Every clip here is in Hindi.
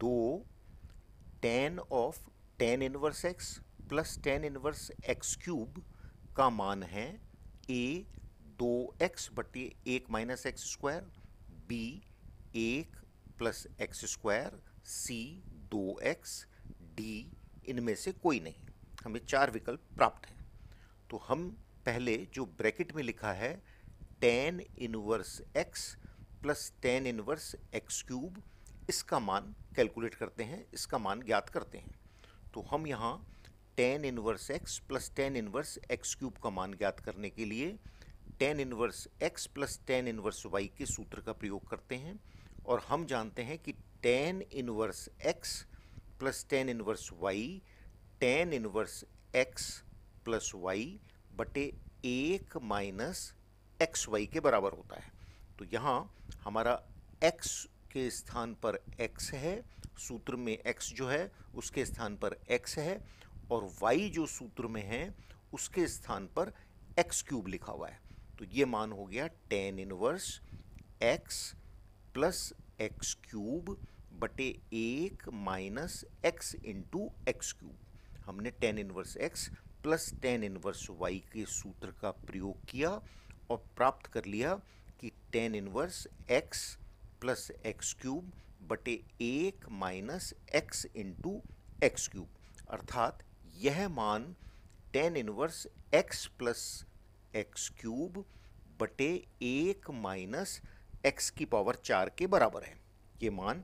दो tan of tan inverse x plus tan inverse x cube का मान है ए दो एक्स बटी एक माइनस एक्स स्क्वायर बी एक प्लस एक्स स्क्वायर सी दो एक्स डी इनमें से कोई नहीं हमें चार विकल्प प्राप्त हैं तो हम पहले जो ब्रैकेट में लिखा है tan inverse x plus tan inverse x cube इसका मान कैलकुलेट करते हैं इसका मान ज्ञात करते हैं तो हम यहाँ tan inverse x plus tan inverse x cube का मान ज्ञात करने के लिए tan inverse x plus tan inverse y के सूत्र का प्रयोग करते हैं और हम जानते हैं कि tan inverse x plus tan inverse y tan inverse x plus y बटे एक माइनस एक्स वाई के बराबर होता है तो यहाँ हमारा एक्स के स्थान पर x है सूत्र में x जो है उसके स्थान पर x है और y जो सूत्र में है उसके स्थान पर एक्स क्यूब लिखा हुआ है तो ये मान हो गया tan inverse x plus x cube बटे एक minus x into x cube हमने tan inverse x plus tan inverse y के सूत्र का प्रयोग किया और प्राप्त कर लिया कि tan inverse x plus x cube बटे एक minus x into x cube अर्थात यह मान tan inverse x plus x cube बटे एक माइनस एक्स की पावर चार के बराबर है ये मान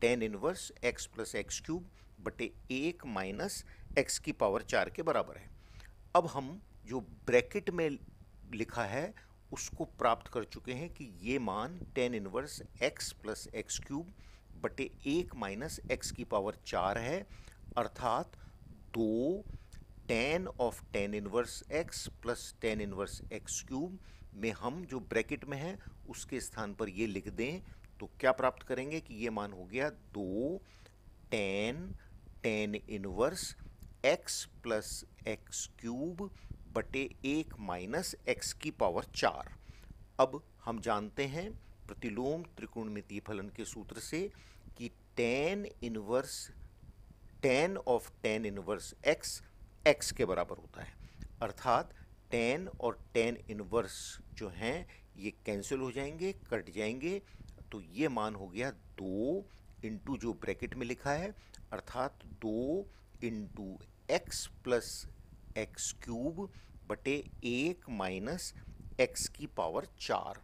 tan inverse x plus x cube बटे एक माइनस एक्स की पावर चार के बराबर है अब हम जो ब्रैकेट में लिखा है उसको प्राप्त कर चुके हैं कि ये मान tan inverse x plus x cube बटे एक माइनस एक्स की पावर चार है अर्थात दो tan of tan inverse x plus tan inverse x cube में हम जो ब्रैकेट में है उसके स्थान पर ये लिख दें तो क्या प्राप्त करेंगे कि ये मान हो गया दो tan tan inverse x plus x cube बटे एक माइनस एक्स की पावर चार अब हम जानते हैं प्रतिलोम त्रिकोणमितीय फलन के सूत्र से कि tan inverse tan of tan inverse x x के बराबर होता है अर्थात टेन और टेन इनवर्स जो हैं ये कैंसिल हो जाएंगे कट जाएंगे तो ये मान हो गया दो इंटू जो ब्रैकेट में लिखा है अर्थात दो into x plus x cube बटे एक माइनस एक्स की पावर चार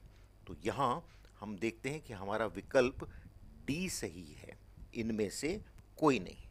तो यहाँ हम देखते हैं कि हमारा विकल्प डी सही है इनमें से कोई नहीं